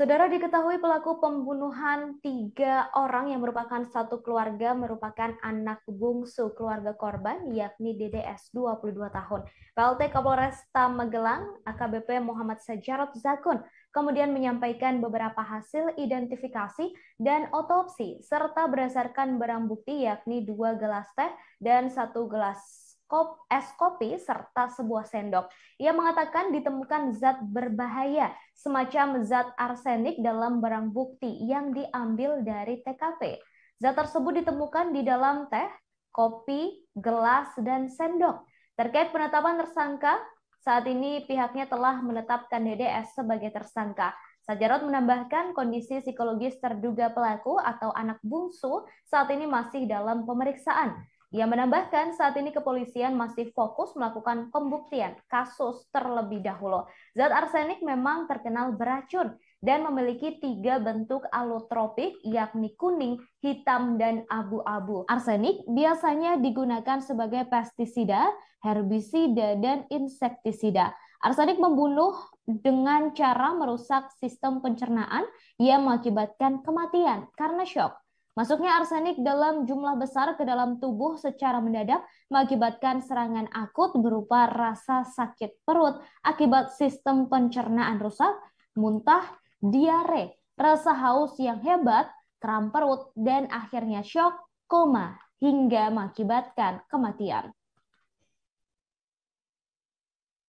Saudara diketahui pelaku pembunuhan tiga orang yang merupakan satu keluarga merupakan anak bungsu keluarga korban yakni DDS 22 tahun. PLT Kapolresta Magelang AKBP Muhammad Sejarot Zakun kemudian menyampaikan beberapa hasil identifikasi dan otopsi serta berdasarkan barang bukti yakni dua gelas teh dan satu gelas kop, es kopi serta sebuah sendok. Ia mengatakan ditemukan zat berbahaya semacam zat arsenik dalam barang bukti yang diambil dari TKP. Zat tersebut ditemukan di dalam teh, kopi, gelas, dan sendok. Terkait penetapan tersangka, saat ini pihaknya telah menetapkan DDS sebagai tersangka. Sajarot menambahkan kondisi psikologis terduga pelaku atau anak bungsu saat ini masih dalam pemeriksaan. Ia menambahkan saat ini kepolisian masih fokus melakukan pembuktian kasus terlebih dahulu. Zat arsenik memang terkenal beracun dan memiliki tiga bentuk alotropik yakni kuning, hitam, dan abu-abu. Arsenik biasanya digunakan sebagai pestisida, herbisida, dan insektisida. Arsenik membunuh dengan cara merusak sistem pencernaan yang mengakibatkan kematian karena shock. Masuknya arsenik dalam jumlah besar ke dalam tubuh secara mendadak mengakibatkan serangan akut berupa rasa sakit perut akibat sistem pencernaan rusak, muntah, diare, rasa haus yang hebat, kram perut, dan akhirnya shock, koma, hingga mengakibatkan kematian.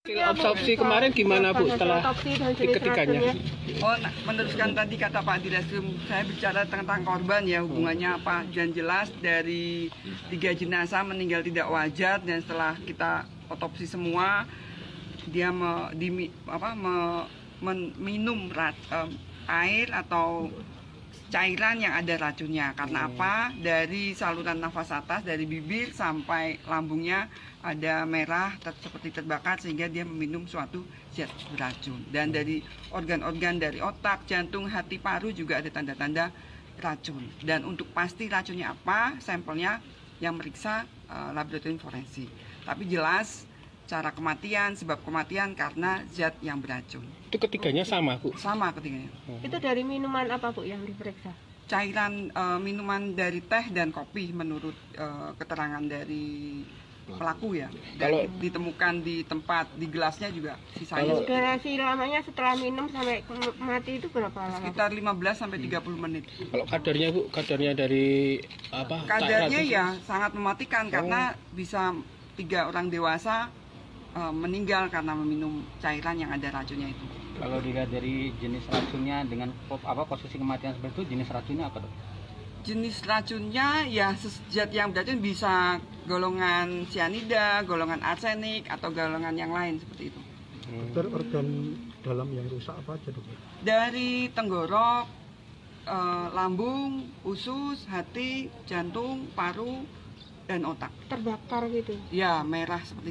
Absorpsi kemarin gimana Bu setelah ketikanya? Ya? Oh, nah, meneruskan tadi kata Pak Direktur, saya bicara tentang korban ya hubungannya apa dan jelas dari tiga jenazah meninggal tidak wajar dan setelah kita otopsi semua dia me, di, apa, me, men, minum rat, um, air atau cairan yang ada racunnya. Karena hmm. apa? Dari saluran nafas atas dari bibir sampai lambungnya ada merah ter seperti terbakar sehingga dia meminum suatu zat beracun. Dan hmm. dari organ-organ dari otak, jantung, hati, paru juga ada tanda-tanda racun. Dan untuk pasti racunnya apa, sampelnya yang meriksa uh, laboratorium forensik. Tapi jelas cara kematian, sebab kematian karena zat yang beracun. Itu ketiganya sama, Bu? Sama ketiganya. Hmm. Itu dari minuman apa, Bu, yang diperiksa? Cairan uh, minuman dari teh dan kopi menurut uh, keterangan dari pelaku ya. kalau ditemukan di tempat di gelasnya juga sisanya. Kalau durasi lamanya setelah minum sampai mati itu berapa lama? Sekitar 15 sampai 30 hmm. menit. Kalau kadarnya Bu, kadarnya dari apa? Kadarnya ya sangat mematikan oh. karena bisa tiga orang dewasa e, meninggal karena meminum cairan yang ada racunnya itu. Kalau dilihat dari jenis racunnya dengan apa posisi kematian seperti itu jenis racunnya apa dok? Jenis racunnya ya zat yang beracun bisa golongan cyanida, golongan arsenik atau golongan yang lain seperti itu. Dokter hmm. organ dalam yang rusak apa aja dok? Dari tenggorok, e, lambung, usus, hati, jantung, paru, dan otak. Terbakar gitu? Ya merah seperti